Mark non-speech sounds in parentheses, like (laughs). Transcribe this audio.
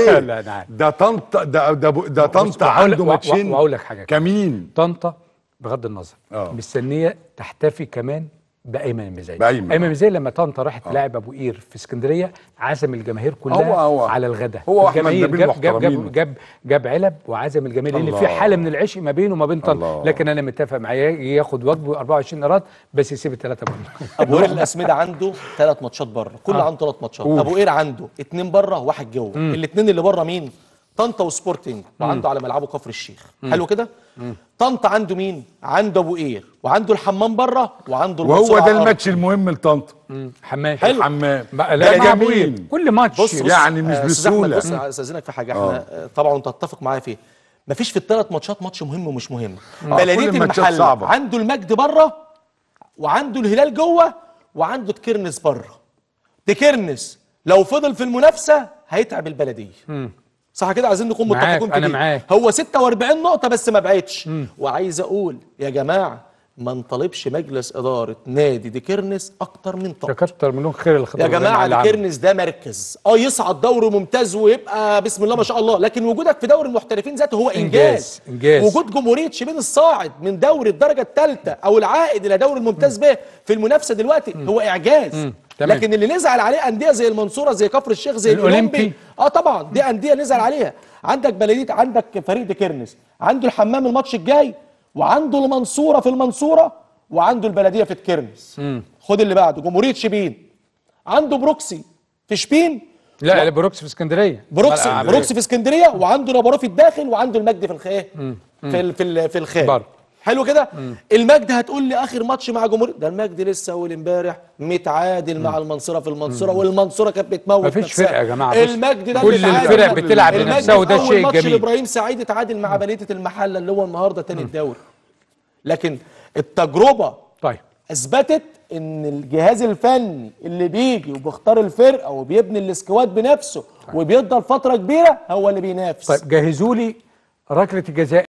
ايه لا انا ده طنطا ده ده, ده طنطا عنده ماتشين واقول لك حاجه كمين طنطا بغض النظر أوه. مستنيه تحتفي كمان بايمن المزاي بايمن ايمن المزاي لما طنطا راحت آه. لاعب ابو قير في اسكندريه عزم الجماهير كلها هو هو على الغداء هو الجماهير جاب, جاب جاب جاب جاب علب وعزم الجماهير لان في حاله من العشق ما بينه وما بين طنطا لكن انا متفق معايا ياخد وجبه 24 إيراد بس يسيب الثلاثه بره (laughs) ابو قير الاسمده عنده ثلاث ماتشات بره كل آه. عنده ثلاث ماتشات ابو قير عنده اثنين بره وواحد جوه الاثنين اللي بره مين طنطا وسبورتنج وعنده على ملعبه كفر الشيخ حلو كده طنطا عنده مين عنده ابو قير وعنده الحمام بره وعنده وهو ده الماتش المهم لطنطا حمام حمام لا جميل كل ماتش بص بص يعني مش آه، بسهوله بص استاذنك في حاجه آه. احنا آه. طبعا انت تتفق معايا فيه مفيش في الثلاث ماتشات ماتش مهم ومش مهم آه، بلديه المحل صعبة. عنده المجد بره وعنده الهلال جوه وعنده تكرنس بره تكرنس لو فضل في المنافسه هيتعب البلديه صح كده عايزين نكون متفقين كده انا معاك هو 46 نقطه بس ما بعتش وعايز اقول يا جماعه ما نطالبش مجلس اداره نادي ديكيرنس اكتر من طاقه كتر منهم خير يا جماعه ديكيرنس ده مركز اه يصعد دوري ممتاز ويبقى بسم الله ما شاء الله لكن وجودك في دوري المحترفين ذاته هو انجاز انجاز وجود جمهوريه شبين الصاعد من دوري الدرجه الثالثه او العائد الى دوري الممتاز به في المنافسه دلوقتي م. هو اعجاز م. تمام. لكن اللي نزعل عليه انديه زي المنصوره زي كفر الشيخ زي الاولمبي اه طبعا دي انديه نزعل عليها عندك بلديه عندك فريق ديكرنس عنده الحمام الماتش الجاي وعنده المنصوره في المنصوره وعنده البلديه في الكرنس خد اللي بعده جمهوريه شبين عنده بروكسي في شبين لا و... بروكسي في اسكندريه بروكسي بروكسي إيه؟ في اسكندريه وعنده نابورو في الداخل وعنده المجد في الخ... في ال... في ال... حلو كده المجد هتقول لي اخر ماتش مع جمهور ده المجد لسه اول امبارح متعادل مم. مع المنصوره في المنصوره والمنصوره كانت بتموت مفيش فرقه يا جماعه المجد ده كل الفرق بتلعب لنفسها وده شيء جميل ماتش ابراهيم سعيد اتعادل مع بلديه المحله اللي هو النهارده تاني الدوري لكن التجربه طيب اثبتت ان الجهاز الفني اللي بيجي وبيختار الفرقه وبيبني السكواد بنفسه طيب. وبيفضل فتره كبيره هو اللي بينافس طيب جهزوا لي ركله الجزاء